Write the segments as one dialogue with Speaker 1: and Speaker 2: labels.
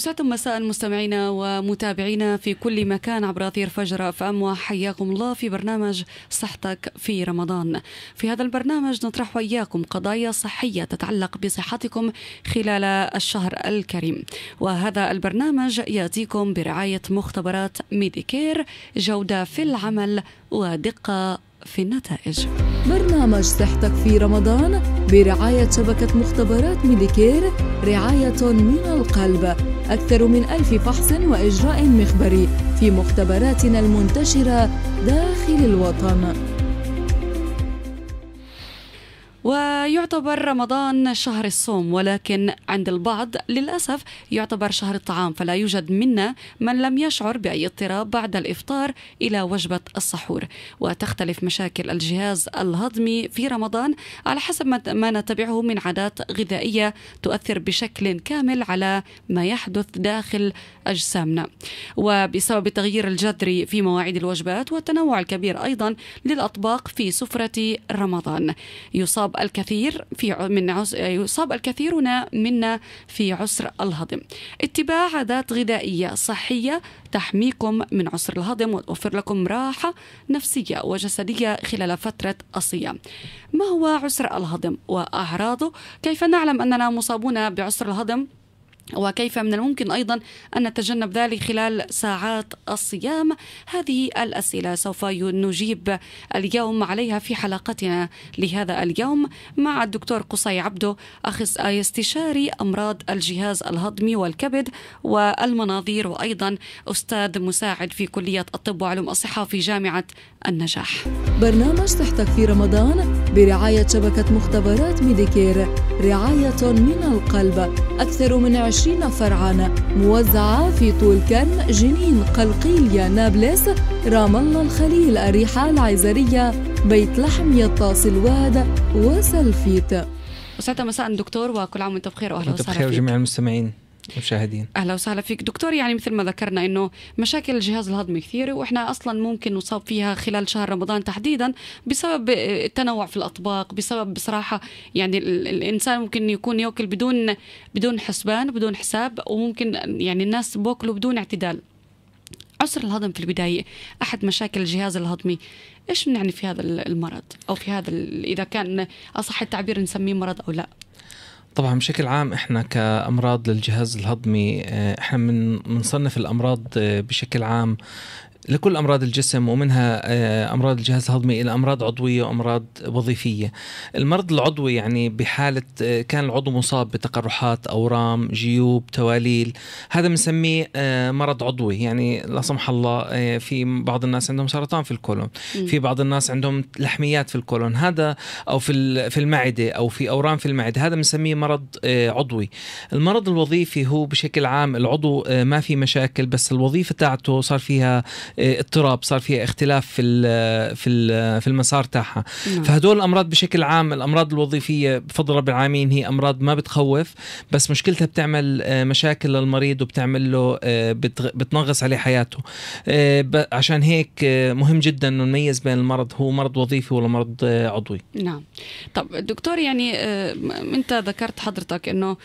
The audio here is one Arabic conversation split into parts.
Speaker 1: أسعدتم مساء مستمعينا ومتابعينا في كل مكان عبر أثير فجر فأم وحياكم الله في برنامج صحتك في رمضان. في هذا البرنامج نطرح وإياكم قضايا صحية تتعلق بصحتكم خلال الشهر الكريم. وهذا البرنامج يأتيكم برعاية مختبرات ميديكير
Speaker 2: جودة في العمل
Speaker 1: ودقة في النتائج.
Speaker 2: برنامج صحتك في رمضان برعاية شبكة مختبرات ميديكير رعاية من القلب أكثر من ألف فحص وإجراء مخبري في مختبراتنا المنتشرة داخل الوطن
Speaker 1: ويعتبر رمضان شهر الصوم ولكن عند البعض للأسف يعتبر شهر الطعام فلا يوجد منا من لم يشعر بأي اضطراب بعد الإفطار إلى وجبة السحور وتختلف مشاكل الجهاز الهضمي في رمضان على حسب ما نتبعه من عادات غذائية تؤثر بشكل كامل على ما يحدث داخل أجسامنا وبسبب التغيير الجذري في مواعيد الوجبات والتنوع الكبير أيضا للأطباق في سفرة رمضان يصاب يصاب الكثير في من عز... يصاب الكثيرون منا في عسر الهضم اتباع عادات غذائية صحية تحميكم من عسر الهضم وتوفر لكم راحة نفسية وجسدية خلال فترة الصيام ما هو عسر الهضم وأعراضه كيف نعلم أننا مصابون بعسر الهضم وكيف من الممكن ايضا ان نتجنب ذلك خلال ساعات الصيام هذه الاسئله سوف نجيب اليوم عليها في حلقتنا لهذا اليوم مع الدكتور قصي عبدو اخصائي استشاري امراض الجهاز الهضمي والكبد والمناظير وايضا استاذ مساعد في كليه الطب وعلوم الصحه في جامعه النجاح
Speaker 2: برنامج صحتك في رمضان برعاية شبكة مختبرات ميديكير رعاية من القلب أكثر من 20 فرعا موزعة في طول كرم جنين قلقيليا نابلس رام الله الخليل الريحة العيزرية بيت لحم يطاس الواد وسلفيت
Speaker 1: وسعد مساء دكتور وكل عام وانت بخير واهلا وسهلا بخير جميع
Speaker 3: المستمعين مشاهدين
Speaker 1: اهلا وسهلا فيك دكتور يعني مثل ما ذكرنا انه مشاكل الجهاز الهضمي كثيره واحنا اصلا ممكن نصاب فيها خلال شهر رمضان تحديدا بسبب التنوع في الاطباق بسبب بصراحه يعني الانسان ممكن يكون ياكل بدون بدون حسبان بدون حساب وممكن يعني الناس بوكلوا بدون اعتدال عسر الهضم في البداية أحد مشاكل الجهاز الهضمي إيش بنعني في هذا المرض أو في هذا إذا كان أصح التعبير نسميه مرض أو لا
Speaker 3: طبعا بشكل عام احنا كامراض للجهاز الهضمي آه، احنا من بنصنف الامراض آه، بشكل عام لكل امراض الجسم ومنها آه، امراض الجهاز الهضمي الى امراض عضويه وامراض وظيفيه. المرض العضوي يعني بحاله آه، كان العضو مصاب بتقرحات، اورام، جيوب، تواليل، هذا بنسميه آه، مرض عضوي، يعني لا سمح الله في بعض الناس عندهم سرطان في الكولون، في بعض الناس عندهم لحميات في الكولون، هذا او في في المعده او في اورام في المعده، هذا بنسميه مرض عضوي. المرض الوظيفي هو بشكل عام العضو ما في مشاكل بس الوظيفه تاعته صار فيها اضطراب إيه، صار فيها اختلاف في الـ في الـ في المسار تاعها نعم. فهدول الامراض بشكل عام الامراض الوظيفيه بفضل رب العالمين هي امراض ما بتخوف بس مشكلتها بتعمل آه، مشاكل للمريض وبتعمل له آه، بتنغص عليه حياته آه، عشان هيك مهم جدا انه نميز بين المرض هو مرض وظيفي ولا مرض عضوي
Speaker 1: نعم طب دكتور يعني انت ذكرت حضرتك انه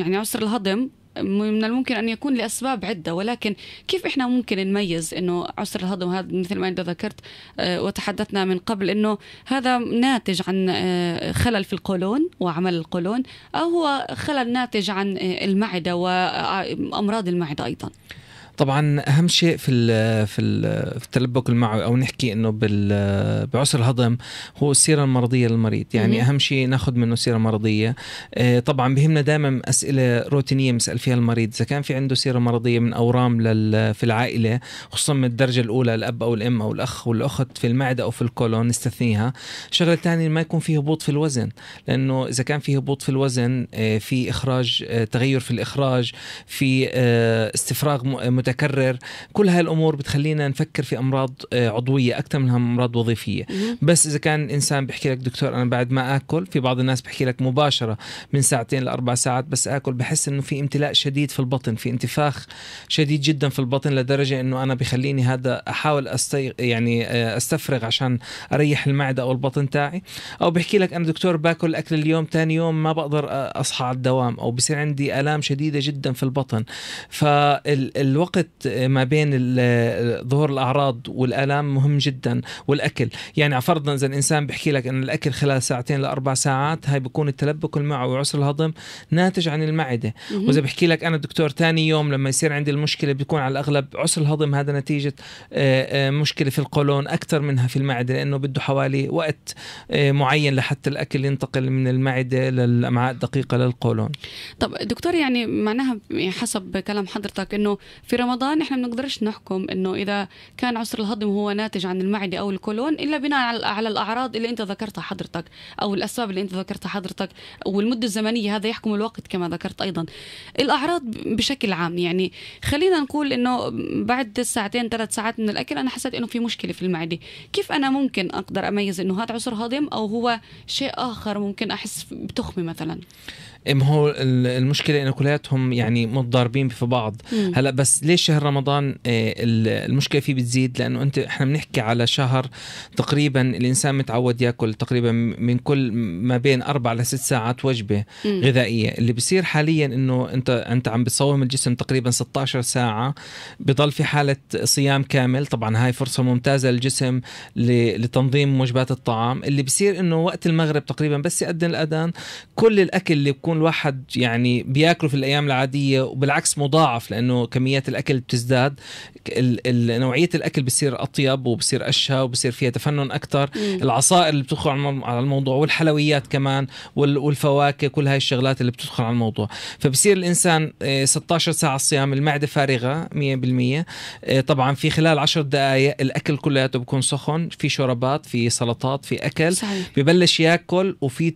Speaker 1: يعني عسر الهضم من الممكن ان يكون لاسباب عده ولكن كيف احنا ممكن نميز انه عسر الهضم هذا مثل ما انت ذكرت آه، وتحدثنا من قبل انه هذا ناتج عن آه، خلل في القولون وعمل القولون او هو خلل ناتج عن آه، المعده وامراض المعده ايضا
Speaker 3: طبعا اهم شيء في الـ في, الـ في التلبك المعوي او نحكي انه بعسر الهضم هو السيره المرضيه للمريض يعني مم. اهم شيء ناخذ منه سيره مرضيه آه، طبعا بهمنا دائما اسئله روتينيه بنسال فيها المريض اذا كان في عنده سيره مرضيه من اورام في العائله خصوصا من الدرجه الاولى الاب او الام او الاخ والاخت في المعده او في الكولون نستثنيها الشغله الثانيه ما يكون في هبوط في الوزن لانه اذا كان في هبوط في الوزن آه، في اخراج آه، تغير في الاخراج في استفراغ متكرر متكرر كل هاي الامور بتخلينا نفكر في امراض آه، عضويه اكثر منها امراض وظيفيه بس اذا كان انسان بيحكي لك دكتور انا بعد ما اكل في بعض الناس بيحكي لك مباشره من ساعتين لاربع ساعات بس اكل بحس انه في امتلاء شديد في البطن في انتفاخ شديد جدا في البطن لدرجه انه انا بخليني هذا احاول أستي... يعني آه، استفرغ عشان اريح المعده او البطن تاعي او بيحكي لك انا دكتور باكل اكل اليوم ثاني يوم ما بقدر اصحى على الدوام او بصير عندي الام شديده جدا في البطن فالوقت الوقت آه، ما بين آه، ظهور الاعراض والالام مهم جدا والاكل يعني فرضا اذا الانسان بيحكي لك ان الاكل خلال ساعتين لاربع ساعات هاي بكون التلبك المعوي وعسر الهضم ناتج عن المعده واذا بحكي لك انا دكتور ثاني يوم لما يصير عندي المشكله بيكون على الاغلب عسر الهضم هذا نتيجه آه، مشكله في القولون اكثر منها في المعده لانه بده حوالي وقت معين لحتى الاكل ينتقل من المعده للامعاء الدقيقه للقولون
Speaker 1: طب دكتور يعني معناها يعني حسب كلام حضرتك انه في برمضان احنا ما بنقدرش نحكم انه اذا كان عسر الهضم هو ناتج عن المعده او الكولون الا بناء على الاعراض اللي انت ذكرتها حضرتك او الاسباب اللي انت ذكرتها حضرتك والمده الزمنيه هذا يحكم الوقت كما ذكرت ايضا الاعراض بشكل عام يعني خلينا نقول انه بعد ساعتين ثلاث ساعات من الاكل انا حسيت انه في مشكله في المعده كيف انا ممكن اقدر اميز انه هذا عسر هضم او هو شيء اخر ممكن احس بتخمه مثلا
Speaker 3: ما هو المشكله انه كلياتهم يعني متضاربين في بعض مم. هلا بس ليش شهر رمضان آه، المشكله فيه بتزيد لانه انت احنا بنحكي على شهر تقريبا الانسان متعود ياكل تقريبا من كل ما بين اربع لست ساعات وجبه مم. غذائيه اللي بصير حاليا انه انت انت عم بتصوم الجسم تقريبا 16 ساعه بضل في حاله صيام كامل طبعا هاي فرصه ممتازه للجسم لتنظيم وجبات الطعام اللي بصير انه وقت المغرب تقريبا بس يأذن الاذان كل الاكل اللي بكون بيكون الواحد يعني بياكله في الايام العاديه وبالعكس مضاعف لانه كميات الاكل بتزداد نوعيه الاكل بصير اطيب وبصير اشهى وبصير فيها تفنن اكثر العصائر اللي بتدخل على الموضوع والحلويات كمان والفواكه كل هاي الشغلات اللي بتدخل على الموضوع فبصير الانسان 16 آه، ساعه صيام المعده فارغه 100% آه، طبعا في خلال 10 دقائق الاكل كلياته بكون سخن في شربات في سلطات في اكل صحيح. ببلش ياكل وفي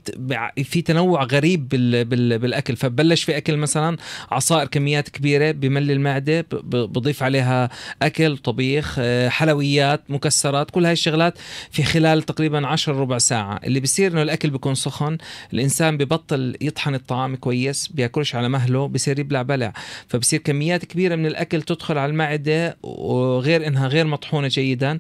Speaker 3: في تنوع غريب بالاكل فبلش في اكل مثلا عصائر كميات كبيره بمل المعده بضيف عليها اكل طبيخ آه، حلويات مكسرات كل هاي الشغلات في خلال تقريبا 10 ربع ساعه اللي بصير انه الاكل بيكون سخن الانسان ببطل يطحن الطعام كويس بياكلش على مهله بصير يبلع بلع فبصير كميات كبيره من الاكل تدخل على المعده وغير انها غير مطحونه جيدا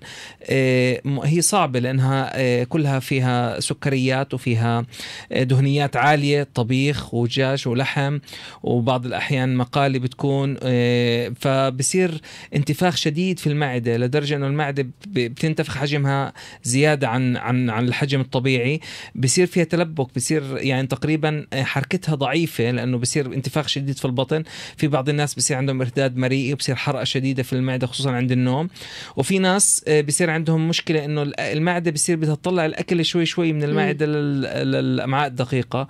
Speaker 3: آه، هي صعبه لانها آه، كلها فيها سكريات وفيها دهنيات عاليه طبيخ طبيخ ودجاج ولحم وبعض الأحيان مقالي بتكون آه، فبصير انتفاخ شديد في المعدة لدرجة أنه المعدة بتنتفخ حجمها زيادة عن عن عن الحجم الطبيعي بصير فيها تلبك بصير يعني تقريبا آه، حركتها ضعيفة لأنه بصير انتفاخ شديد في البطن في بعض الناس بصير عندهم ارتداد مريئي وبصير حرقة شديدة في المعدة خصوصا عند النوم وفي ناس آه، بصير عندهم مشكلة أنه المعدة بصير بدها تطلع الأكل شوي شوي من المعدة للأمعاء الدقيقة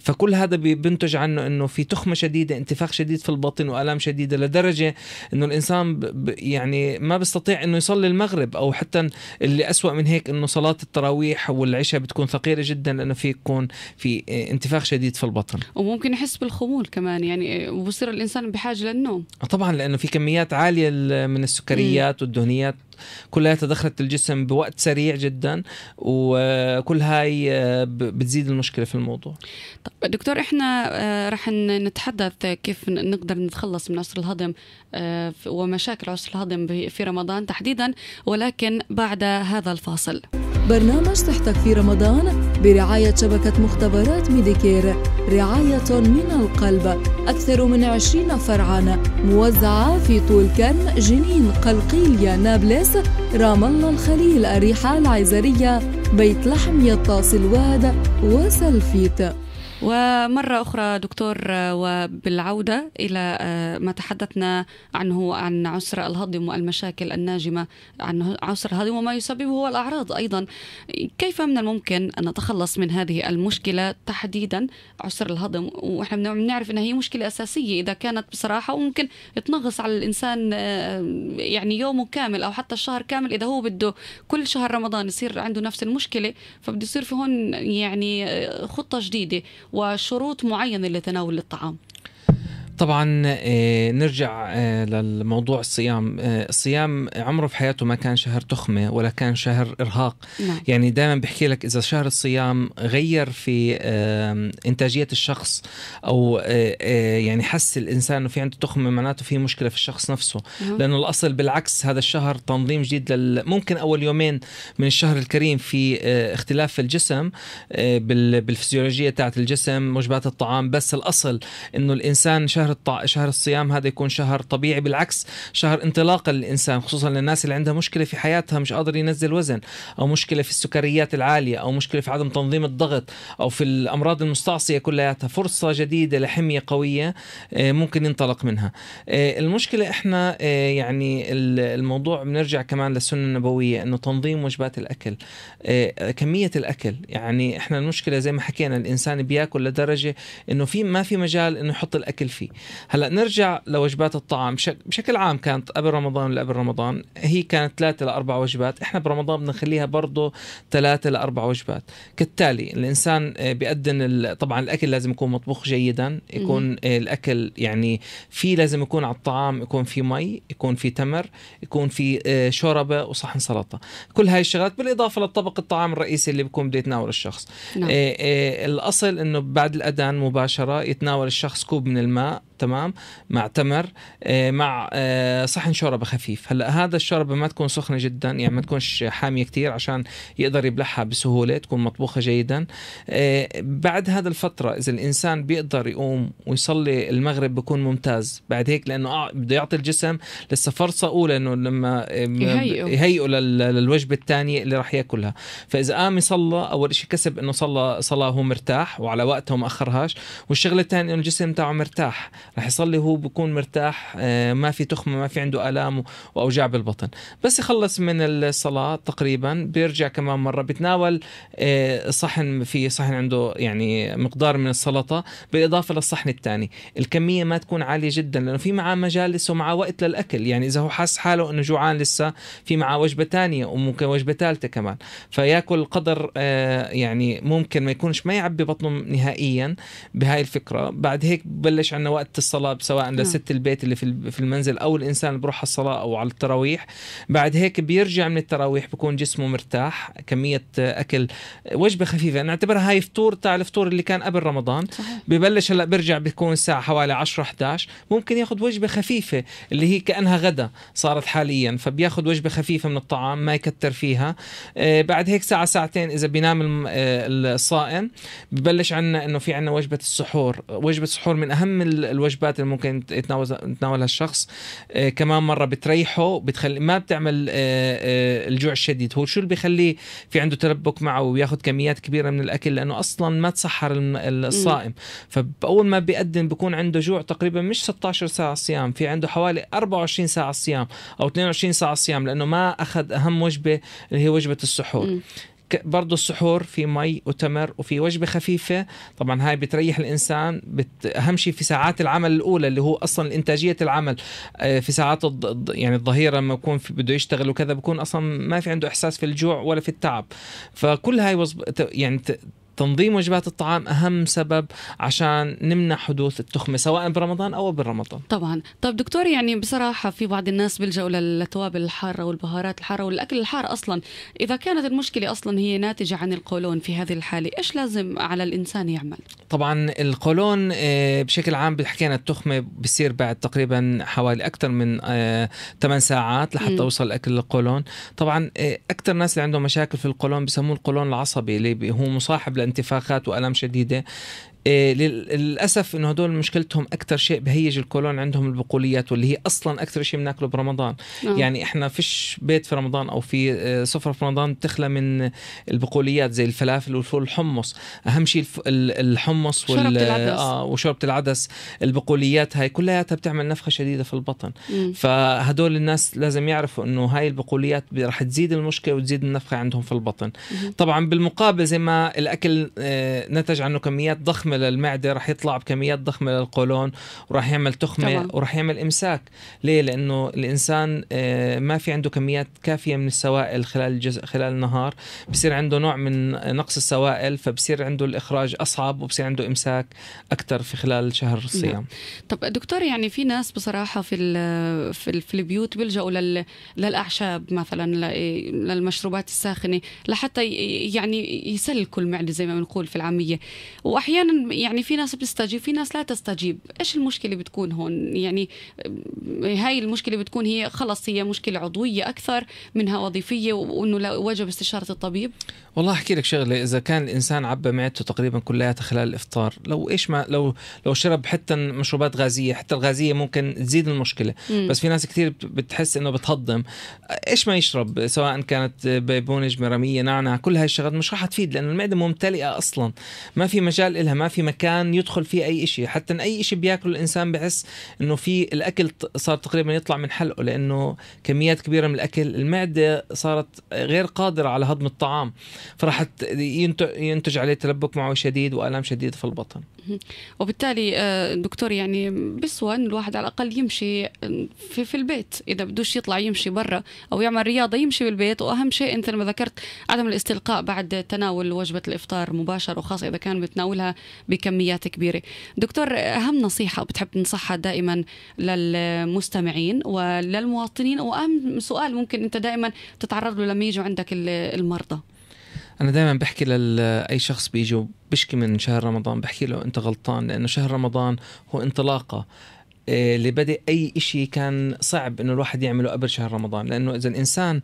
Speaker 3: فكل هذا هذا بينتج عنه انه في تخمه شديده انتفاخ شديد في البطن والام شديده لدرجه انه الانسان يعني ما بيستطيع انه يصلي المغرب او حتى اللي أسوأ من هيك انه صلاه التراويح والعشاء بتكون ثقيله جدا لانه في يكون في آه، انتفاخ شديد في البطن
Speaker 1: وممكن يحس بالخمول كمان يعني آه، وبصير الانسان بحاجه للنوم
Speaker 3: طبعا لانه في كميات عاليه من السكريات والدهنيات كلها دخلت الجسم بوقت سريع جدا وكل هاي آه، بتزيد المشكله في الموضوع
Speaker 1: طب دكتور احنا آه، رح نتحدث كيف نقدر نتخلص من عسر الهضم آه، ومشاكل عسر الهضم في رمضان تحديدا ولكن بعد هذا الفاصل
Speaker 2: برنامج صحتك في رمضان برعاية شبكة مختبرات ميديكير رعاية من القلب أكثر من عشرين فرعا موزعة في طول كرم جنين قلقيليا نابلس رام الله الخليل الريحة العزرية بيت لحم يطاس الواد وسلفيت
Speaker 1: ومرة أخرى دكتور آه، وبالعودة إلى آه، ما تحدثنا عنه عن عسر الهضم والمشاكل الناجمة عن عسر الهضم وما يسببه هو الأعراض أيضا كيف من الممكن أن نتخلص من هذه المشكلة تحديدا عسر الهضم ونحن بنعرف أنها هي مشكلة أساسية إذا كانت بصراحة وممكن تنغص على الإنسان آه، يعني يومه كامل أو حتى الشهر كامل إذا هو بده كل شهر رمضان يصير عنده نفس المشكلة فبده يصير في هون يعني خطة جديدة وشروط معينة لتناول الطعام
Speaker 3: طبعا آه، نرجع آه، للموضوع الصيام آه، الصيام عمره في حياته ما كان شهر تخمة ولا كان شهر إرهاق نعم. يعني دائما بحكي لك إذا شهر الصيام غير في إنتاجية الشخص أو يعني حس الإنسان أنه في عنده تخمة معناته في مشكلة في الشخص نفسه نعم. لأنه الأصل بالعكس هذا الشهر تنظيم جديد لل... ممكن أول يومين من الشهر الكريم في اختلاف في الجسم بالفسيولوجية تاعت الجسم وجبات الطعام بس الأصل أنه الإنسان شهر شهر الط... شهر الصيام هذا يكون شهر طبيعي بالعكس شهر انطلاق للانسان خصوصا للناس اللي عندها مشكله في حياتها مش قادر ينزل وزن او مشكله في السكريات العاليه او مشكله في عدم تنظيم الضغط او في الامراض المستعصيه كلياتها فرصه جديده لحميه قويه آه، ممكن ينطلق منها آه، المشكله احنا آه، يعني الموضوع بنرجع كمان للسنه النبويه انه تنظيم وجبات الاكل كميه الاكل يعني احنا المشكله زي ما حكينا الانسان بياكل لدرجه انه في ما في مجال انه يحط الاكل فيه هلا نرجع لوجبات الطعام بشكل عام كانت قبل رمضان لقبل رمضان هي كانت ثلاثة لأربع وجبات احنا برمضان بدنا نخليها برضه ثلاثة لأربع وجبات كالتالي الإنسان آه، بيقدم طبعا الأكل لازم يكون مطبوخ جيدا يكون آه، الأكل يعني في لازم يكون على الطعام يكون في مي يكون في تمر يكون في آه، شوربة وصحن سلطة كل هاي الشغلات بالإضافة للطبق الطعام الرئيسي اللي بيكون بده يتناوله الشخص نعم. الأصل أنه بعد الأذان مباشرة يتناول الشخص كوب من الماء تمام آه، مع تمر آه، مع صحن شوربه خفيف هلا هذا الشوربه ما تكون سخنه جدا يعني ما تكونش حاميه كثير عشان يقدر يبلعها بسهوله تكون مطبوخه جيدا آه، بعد هذا الفتره اذا الانسان بيقدر يقوم ويصلي المغرب بكون ممتاز بعد هيك لانه آه بده يعطي الجسم لسه فرصه اولى انه لما يهيئه للوجبه الثانيه اللي راح ياكلها فاذا قام يصلى اول شيء كسب انه صلى صلاه هو مرتاح وعلى وقتها وما اخرهاش والشغله الثانيه انه الجسم تاعه مرتاح رح يصلي هو بيكون مرتاح آه، ما في تخمه ما في عنده الام واوجاع بالبطن بس يخلص من الصلاه تقريبا بيرجع كمان مره بيتناول آه، صحن في صحن عنده يعني مقدار من السلطه بالاضافه للصحن الثاني الكميه ما تكون عاليه جدا لانه في معاه مجالس ومعاه وقت للاكل يعني اذا هو حاس حاله انه جوعان لسه في معاه وجبه ثانيه وممكن وجبه ثالثه كمان فياكل قدر آه، يعني ممكن ما يكونش ما يعبي بطنه نهائيا بهاي الفكره بعد هيك بلش عندنا وقت الصلاه سواء لست نعم. البيت اللي في في المنزل او الانسان اللي بروح على الصلاه او على التراويح بعد هيك بيرجع من التراويح بكون جسمه مرتاح كميه اكل وجبه خفيفه نعتبرها هاي فطور تاع الفطور اللي كان قبل رمضان صحيح. ببلش هلا بيرجع بيكون الساعه حوالي 10 11 ممكن ياخذ وجبه خفيفه اللي هي كانها غدا صارت حاليا فبياخذ وجبه خفيفه من الطعام ما يكتر فيها آه، بعد هيك ساعه ساعتين اذا بينام آه، الصائم ببلش عنا انه في عنا وجبه السحور وجبه السحور من اهم الوجبات الوجبات اللي ممكن يتناولها الشخص آه، كمان مره بتريحه بتخلي ما بتعمل آه، آه، الجوع الشديد هو شو اللي بخليه في عنده تلبك معه وياخذ كميات كبيره من الاكل لانه اصلا ما تسحر الصائم فاول ما بيقدم بيكون عنده جوع تقريبا مش 16 ساعه صيام في عنده حوالي 24 ساعه صيام او 22 ساعه صيام لانه ما اخذ اهم وجبه اللي هي وجبه السحور برضو السحور في مي وتمر وفي وجبه خفيفه طبعا هاي بتريح الانسان بت... اهم شيء في ساعات العمل الاولى اللي هو اصلا انتاجيه العمل آه، في ساعات الض... يعني الظهيره لما يكون في... بده يشتغل وكذا بكون اصلا ما في عنده احساس في الجوع ولا في التعب فكل هاي وزب... يعني تنظيم وجبات الطعام اهم سبب عشان نمنع حدوث التخمه سواء برمضان او بالرمضان
Speaker 1: طبعا طب دكتور يعني بصراحه في بعض الناس بيلجأوا للتوابل الحاره والبهارات الحاره والاكل الحار اصلا اذا كانت المشكله اصلا هي ناتجه عن القولون في هذه الحاله ايش لازم على الانسان يعمل
Speaker 3: طبعا القولون آه، بشكل عام حكينا التخمه بصير بعد تقريبا حوالي اكثر من 8 آه، ساعات لحتى يوصل الاكل للقولون طبعا آه، اكثر ناس اللي عندهم مشاكل في القولون بسموه القولون العصبي اللي هو مصاحب انتفاخات والام شديده إيه، للاسف انه هدول مشكلتهم اكثر شيء بهيج الكولون عندهم البقوليات واللي هي اصلا اكثر شيء بناكله برمضان أوه. يعني احنا فيش بيت في رمضان او في آه، سفره في رمضان بتخلى من البقوليات زي الفلافل والفول والحمص اهم شيء الحمص وال وشوربه العدس. آه، العدس البقوليات هاي كلياتها بتعمل نفخه شديده في البطن مم. فهدول الناس لازم يعرفوا انه هاي البقوليات رح تزيد المشكله وتزيد النفخه عندهم في البطن مم. طبعا بالمقابل زي ما الاكل آه، نتج عنه كميات ضخمه ضخمه للمعده رح يطلع بكميات ضخمه للقولون وراح يعمل تخمه وراح يعمل امساك ليه لانه الانسان آه، ما في عنده كميات كافيه من السوائل خلال الجزء خلال النهار بصير عنده نوع من نقص السوائل فبصير عنده الاخراج اصعب وبصير عنده امساك اكثر في خلال شهر نعم. الصيام
Speaker 1: طب دكتور يعني في ناس بصراحه في ال في, ال في البيوت بيلجأوا لل للاعشاب مثلا للمشروبات الساخنه لحتى يعني يسلكوا المعده زي ما بنقول في العاميه واحيانا يعني في ناس بتستجيب في ناس لا تستجيب ايش المشكله بتكون هون يعني آه، هاي المشكله بتكون هي خلص هي مشكله عضويه اكثر منها وظيفيه وانه لا وجب استشاره الطبيب
Speaker 3: والله احكي لك شغله اذا كان الانسان عبى معدته تقريبا كلياتها خلال الافطار لو ايش ما لو لو شرب حتى مشروبات غازيه حتى الغازيه ممكن تزيد المشكله م. بس في ناس كثير بتحس انه بتهضم ايش ما يشرب سواء كانت بيبونج مرميه نعنع كل هاي الشغلات مش رح تفيد لانه المعده ممتلئه اصلا ما في مجال لها ما في مكان يدخل فيه اي شيء حتى اي شيء بياكله الانسان بحس انه في الاكل صار تقريبا يطلع من حلقه لانه كميات كبيره من الاكل المعده صارت غير قادره على هضم الطعام فراح ينتج عليه تلبك معه شديد والام شديده في البطن
Speaker 1: وبالتالي آه، دكتور يعني بسوى ان الواحد على الاقل يمشي آه، في, في البيت اذا بدوش يطلع يمشي برا او يعمل رياضه يمشي بالبيت واهم شيء انت لما ذكرت عدم الاستلقاء بعد تناول وجبه الافطار مباشر وخاصه اذا كان بتناولها بكميات كبيره دكتور اهم نصيحه بتحب تنصحها دائما للمستمعين وللمواطنين واهم سؤال ممكن انت دائما تتعرض له لما يجوا عندك المرضى
Speaker 3: انا دائما بحكي لاي شخص بيجي بشكي من شهر رمضان بحكي له انت غلطان لانه شهر رمضان هو انطلاقه إيه، لبدء اي شيء كان صعب انه الواحد يعمله قبل شهر رمضان لانه اذا الانسان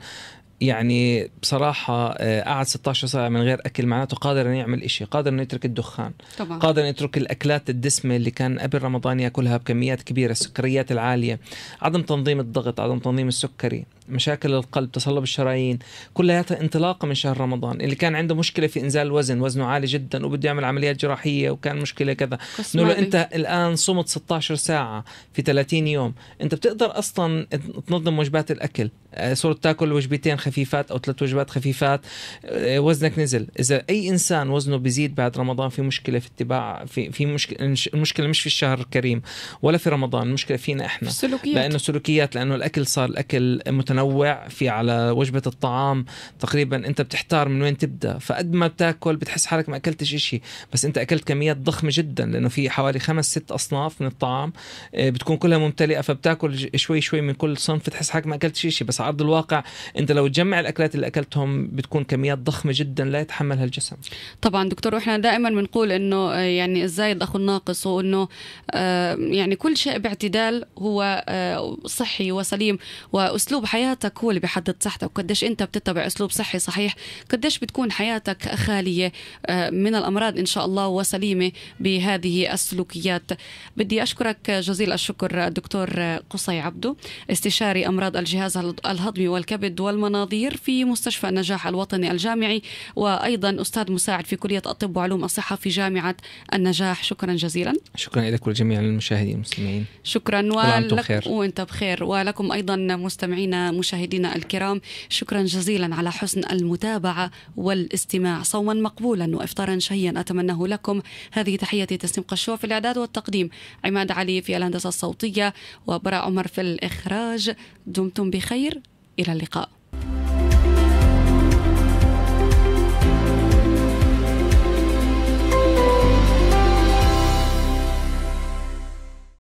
Speaker 3: يعني بصراحة آه، قعد 16 ساعة من غير أكل معناته قادر أن يعمل إشي قادر أن يترك الدخان طبعا. قادر أن يترك الأكلات الدسمة اللي كان قبل رمضان يأكلها بكميات كبيرة السكريات العالية عدم تنظيم الضغط عدم تنظيم السكري مشاكل القلب تصلب الشرايين كلها انطلاقة من شهر رمضان اللي كان عنده مشكلة في إنزال الوزن وزنه عالي جدا وبده يعمل عمليات جراحية وكان مشكلة كذا نقول أنت الآن صمت 16 ساعة في 30 يوم أنت بتقدر أصلا تنظم وجبات الأكل آه، صرت تاكل وجبتين خفيفات أو ثلاث وجبات خفيفات آه، وزنك نزل إذا أي إنسان وزنه بيزيد بعد رمضان في مشكلة في اتباع في في مشكلة المشكلة مش في الشهر الكريم ولا في رمضان المشكلة فينا إحنا في السلوكيات لأنه سلوكيات لأنه الأكل صار الأكل متن متنوع في على وجبه الطعام تقريبا انت بتحتار من وين تبدا فقد ما بتاكل بتحس حالك ما اكلتش شيء بس انت اكلت كميات ضخمه جدا لانه في حوالي خمس ست اصناف من الطعام آه، بتكون كلها ممتلئه فبتاكل شوي شوي من كل صنف بتحس حالك ما اكلت شيء بس على ارض الواقع انت لو تجمع الاكلات اللي اكلتهم بتكون كميات ضخمه جدا لا يتحملها الجسم
Speaker 1: طبعا دكتور واحنا دائما بنقول انه آه، يعني الزايد اخو الناقص وانه آه، يعني كل شيء باعتدال هو صحي وسليم واسلوب حياه حياتك هو اللي بيحدد صحتك وقديش انت بتتبع اسلوب صحي صحيح قديش بتكون حياتك خاليه آه، من الامراض ان شاء الله وسليمه بهذه السلوكيات بدي اشكرك جزيل الشكر الدكتور قصي عبدو استشاري امراض الجهاز الهضمي والكبد والمناظير في مستشفى النجاح الوطني الجامعي وايضا استاذ مساعد في كليه الطب وعلوم الصحه في جامعه النجاح شكرا جزيلا
Speaker 3: شكرا لك ولجميع المشاهدين المسلمين
Speaker 1: شكرا ولك وانت بخير ولكم ايضا مستمعينا مشاهدينا الكرام شكرا جزيلا على حسن المتابعة والاستماع صوما مقبولا وإفطارا شهيا أتمناه لكم هذه تحيتي تسنيم قشوع في الإعداد والتقديم عماد علي في الهندسة الصوتية وبراء عمر في الإخراج دمتم بخير إلى اللقاء